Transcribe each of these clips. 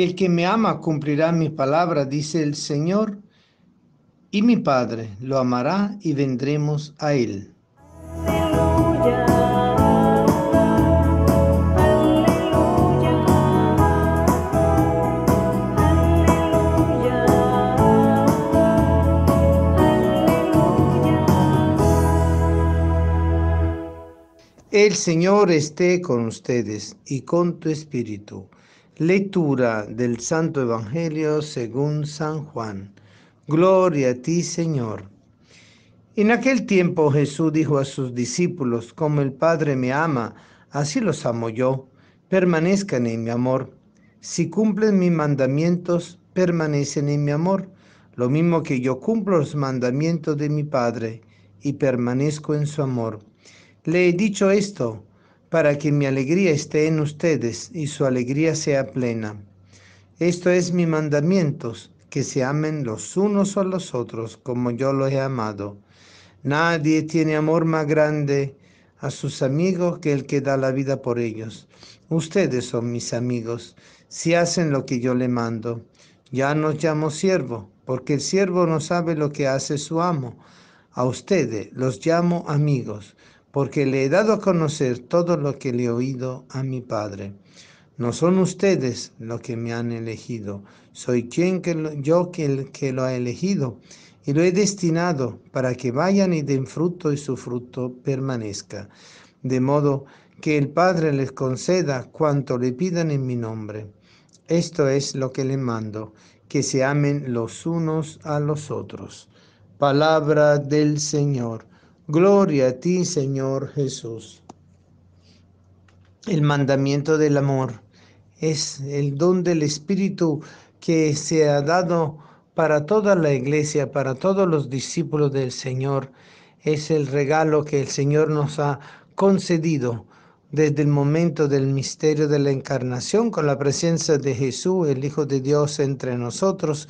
El que me ama cumplirá mi palabra, dice el Señor, y mi Padre lo amará y vendremos a él. Aleluya, el Señor esté con ustedes y con tu espíritu. Lectura del Santo Evangelio según San Juan. Gloria a ti, Señor. En aquel tiempo Jesús dijo a sus discípulos, como el Padre me ama, así los amo yo, permanezcan en mi amor. Si cumplen mis mandamientos, permanecen en mi amor, lo mismo que yo cumplo los mandamientos de mi Padre y permanezco en su amor. Le he dicho esto para que mi alegría esté en ustedes y su alegría sea plena. Esto es mi mandamiento, que se amen los unos a los otros como yo los he amado. Nadie tiene amor más grande a sus amigos que el que da la vida por ellos. Ustedes son mis amigos, si hacen lo que yo le mando. Ya nos llamo siervo, porque el siervo no sabe lo que hace su amo. A ustedes los llamo amigos porque le he dado a conocer todo lo que le he oído a mi Padre. No son ustedes los que me han elegido, soy quien yo que lo ha elegido y lo he destinado para que vayan y den fruto y su fruto permanezca, de modo que el Padre les conceda cuanto le pidan en mi nombre. Esto es lo que le mando, que se amen los unos a los otros. Palabra del Señor. Gloria a ti, Señor Jesús. El mandamiento del amor es el don del Espíritu que se ha dado para toda la iglesia, para todos los discípulos del Señor. Es el regalo que el Señor nos ha concedido desde el momento del misterio de la encarnación con la presencia de Jesús, el Hijo de Dios, entre nosotros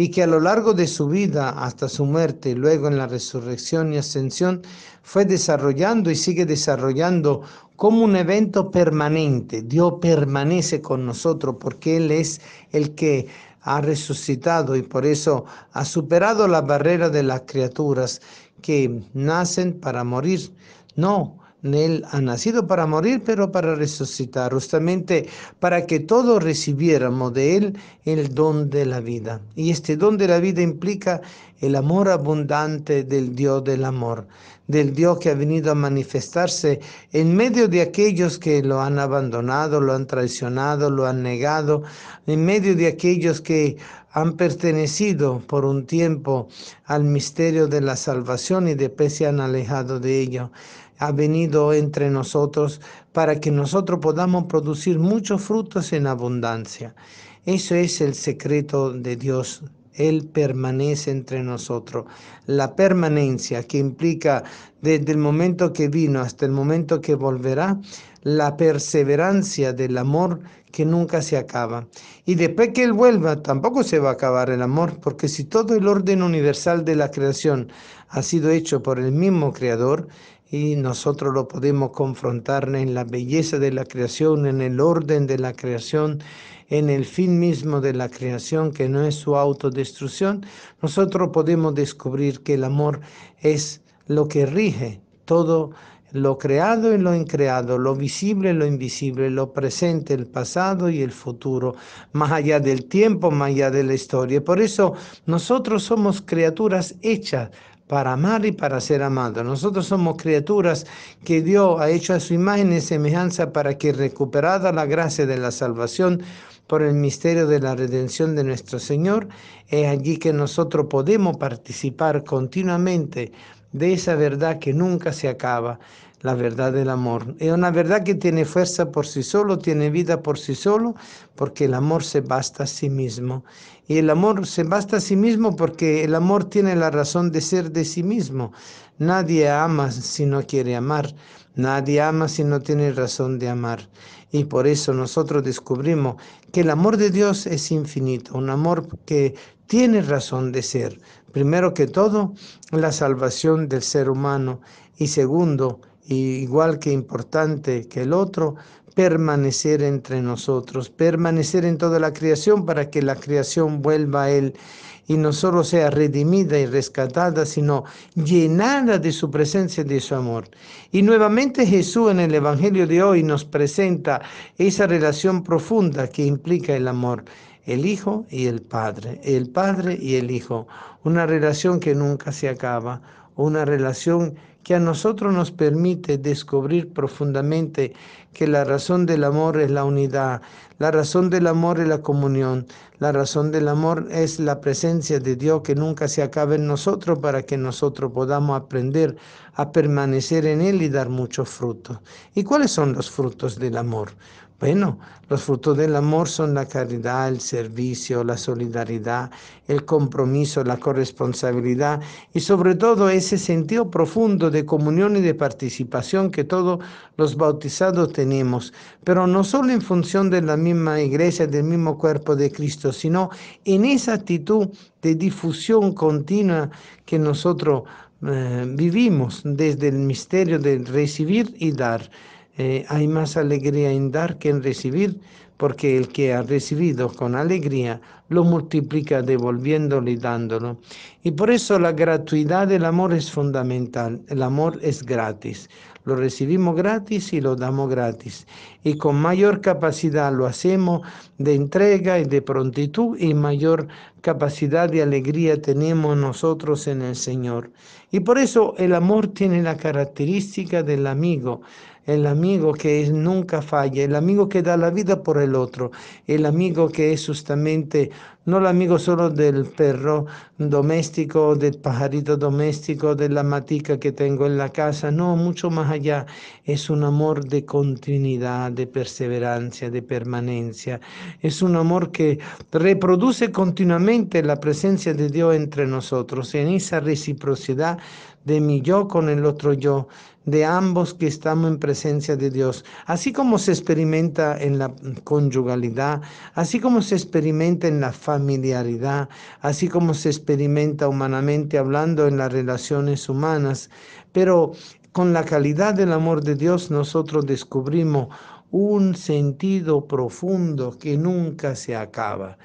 y que a lo largo de su vida hasta su muerte luego en la resurrección y ascensión fue desarrollando y sigue desarrollando como un evento permanente. Dios permanece con nosotros porque Él es el que ha resucitado y por eso ha superado la barrera de las criaturas que nacen para morir. No, él ha nacido para morir, pero para resucitar, justamente para que todos recibiéramos de Él el don de la vida. Y este don de la vida implica el amor abundante del Dios del amor, del Dios que ha venido a manifestarse en medio de aquellos que lo han abandonado, lo han traicionado, lo han negado, en medio de aquellos que han pertenecido por un tiempo al misterio de la salvación y después se han alejado de ello ha venido entre nosotros para que nosotros podamos producir muchos frutos en abundancia. Eso es el secreto de Dios. Él permanece entre nosotros. La permanencia que implica desde el momento que vino hasta el momento que volverá, la perseverancia del amor que nunca se acaba. Y después que Él vuelva, tampoco se va a acabar el amor, porque si todo el orden universal de la creación ha sido hecho por el mismo Creador, y nosotros lo podemos confrontar en la belleza de la creación, en el orden de la creación, en el fin mismo de la creación, que no es su autodestrucción, nosotros podemos descubrir que el amor es lo que rige todo lo creado y lo increado, lo visible y lo invisible, lo presente, el pasado y el futuro, más allá del tiempo, más allá de la historia. Por eso nosotros somos criaturas hechas para amar y para ser amado. Nosotros somos criaturas que Dios ha hecho a su imagen y semejanza para que recuperada la gracia de la salvación por el misterio de la redención de nuestro Señor, es allí que nosotros podemos participar continuamente de esa verdad que nunca se acaba, la verdad del amor. Es una verdad que tiene fuerza por sí solo, tiene vida por sí solo, porque el amor se basta a sí mismo. Y el amor se basta a sí mismo porque el amor tiene la razón de ser de sí mismo. Nadie ama si no quiere amar. Nadie ama si no tiene razón de amar. Y por eso nosotros descubrimos que el amor de Dios es infinito, un amor que tiene razón de ser. Primero que todo, la salvación del ser humano y segundo, igual que importante que el otro, permanecer entre nosotros, permanecer en toda la creación para que la creación vuelva a Él y no solo sea redimida y rescatada, sino llenada de su presencia y de su amor. Y nuevamente Jesús en el Evangelio de hoy nos presenta esa relación profunda que implica el amor, el Hijo y el Padre, el Padre y el Hijo, una relación que nunca se acaba, una relación que a nosotros nos permite descubrir profundamente que la razón del amor es la unidad, la razón del amor es la comunión, la razón del amor es la presencia de Dios que nunca se acaba en nosotros para que nosotros podamos aprender a permanecer en Él y dar muchos frutos. ¿Y cuáles son los frutos del amor? Bueno, los frutos del amor son la caridad, el servicio, la solidaridad, el compromiso, la corresponsabilidad y sobre todo ese sentido profundo de comunión y de participación que todos los bautizados tenemos, pero no solo en función de la misma iglesia, del mismo cuerpo de Cristo, sino en esa actitud de difusión continua que nosotros eh, vivimos desde el misterio de recibir y dar. Eh, hay más alegría en dar que en recibir, porque el que ha recibido con alegría lo multiplica devolviéndolo y dándolo. Y por eso la gratuidad del amor es fundamental. El amor es gratis. Lo recibimos gratis y lo damos gratis. Y con mayor capacidad lo hacemos de entrega y de prontitud y mayor capacidad de alegría tenemos nosotros en el Señor. Y por eso el amor tiene la característica del amigo el amigo que nunca falla, el amigo que da la vida por el otro, el amigo que es justamente no el amigo solo del perro doméstico, del pajarito doméstico, de la matica que tengo en la casa, no, mucho más allá. Es un amor de continuidad, de perseverancia, de permanencia. Es un amor que reproduce continuamente la presencia de Dios entre nosotros. En esa reciprocidad de mi yo con el otro yo, de ambos que estamos en presencia de Dios. Así como se experimenta en la conyugalidad, así como se experimenta en la familiaridad, así como se experimenta humanamente hablando en las relaciones humanas, pero con la calidad del amor de Dios nosotros descubrimos un sentido profundo que nunca se acaba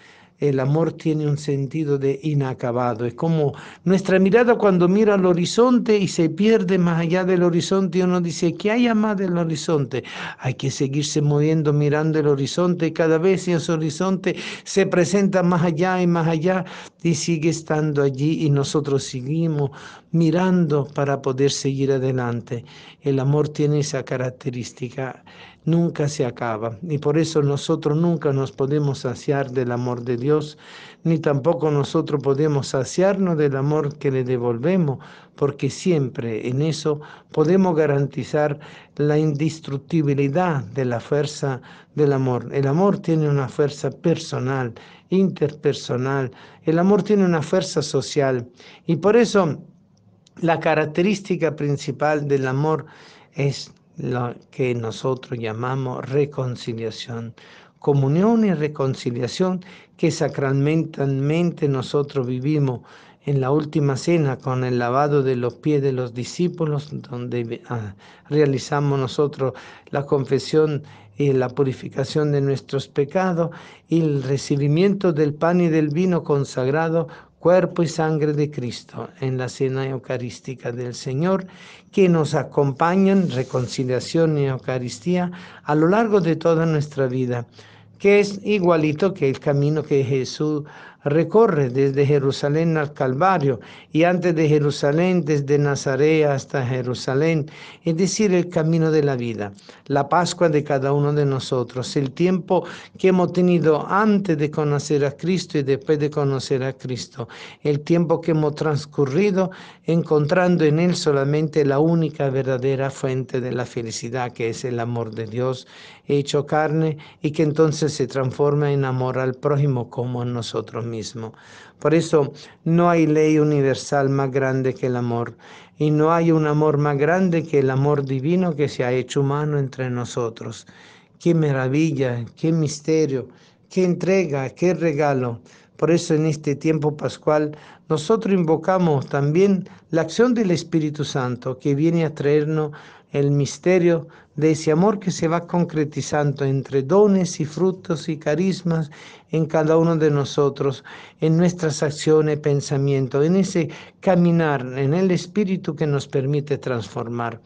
el amor tiene un sentido de inacabado. Es como nuestra mirada cuando mira al horizonte y se pierde más allá del horizonte, y uno dice, ¿qué hay más del horizonte? Hay que seguirse moviendo, mirando el horizonte, y cada vez ese horizonte se presenta más allá y más allá, y sigue estando allí, y nosotros seguimos mirando para poder seguir adelante. El amor tiene esa característica nunca se acaba y por eso nosotros nunca nos podemos saciar del amor de Dios, ni tampoco nosotros podemos saciarnos del amor que le devolvemos, porque siempre en eso podemos garantizar la indestructibilidad de la fuerza del amor. El amor tiene una fuerza personal, interpersonal, el amor tiene una fuerza social y por eso la característica principal del amor es lo que nosotros llamamos reconciliación. Comunión y reconciliación que sacramentalmente nosotros vivimos en la última cena con el lavado de los pies de los discípulos, donde ah, realizamos nosotros la confesión y la purificación de nuestros pecados y el recibimiento del pan y del vino consagrado cuerpo y sangre de Cristo en la cena eucarística del Señor, que nos acompañan, reconciliación y Eucaristía, a lo largo de toda nuestra vida, que es igualito que el camino que Jesús recorre desde Jerusalén al Calvario y antes de Jerusalén, desde Nazaret hasta Jerusalén, es decir, el camino de la vida, la Pascua de cada uno de nosotros, el tiempo que hemos tenido antes de conocer a Cristo y después de conocer a Cristo, el tiempo que hemos transcurrido encontrando en Él solamente la única verdadera fuente de la felicidad, que es el amor de Dios hecho carne y que entonces se transforma en amor al prójimo como a nosotros mismos. Por eso no hay ley universal más grande que el amor y no hay un amor más grande que el amor divino que se ha hecho humano entre nosotros. Qué maravilla, qué misterio, qué entrega, qué regalo. Por eso en este tiempo pascual nosotros invocamos también la acción del Espíritu Santo que viene a traernos el misterio de ese amor que se va concretizando entre dones y frutos y carismas en cada uno de nosotros, en nuestras acciones, pensamientos, en ese caminar, en el espíritu que nos permite transformar.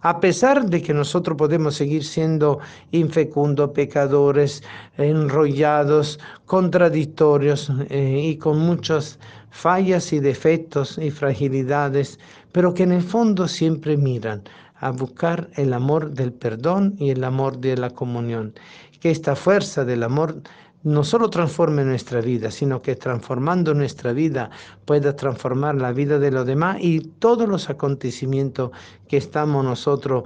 A pesar de que nosotros podemos seguir siendo infecundos, pecadores, enrollados, contradictorios eh, y con muchas fallas y defectos y fragilidades, pero que en el fondo siempre miran a buscar el amor del perdón y el amor de la comunión. Que esta fuerza del amor no solo transforme nuestra vida, sino que transformando nuestra vida pueda transformar la vida de los demás y todos los acontecimientos que estamos nosotros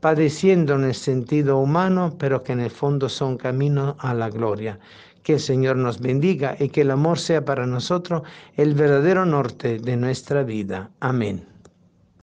padeciendo en el sentido humano, pero que en el fondo son caminos a la gloria. Que el Señor nos bendiga y que el amor sea para nosotros el verdadero norte de nuestra vida. Amén.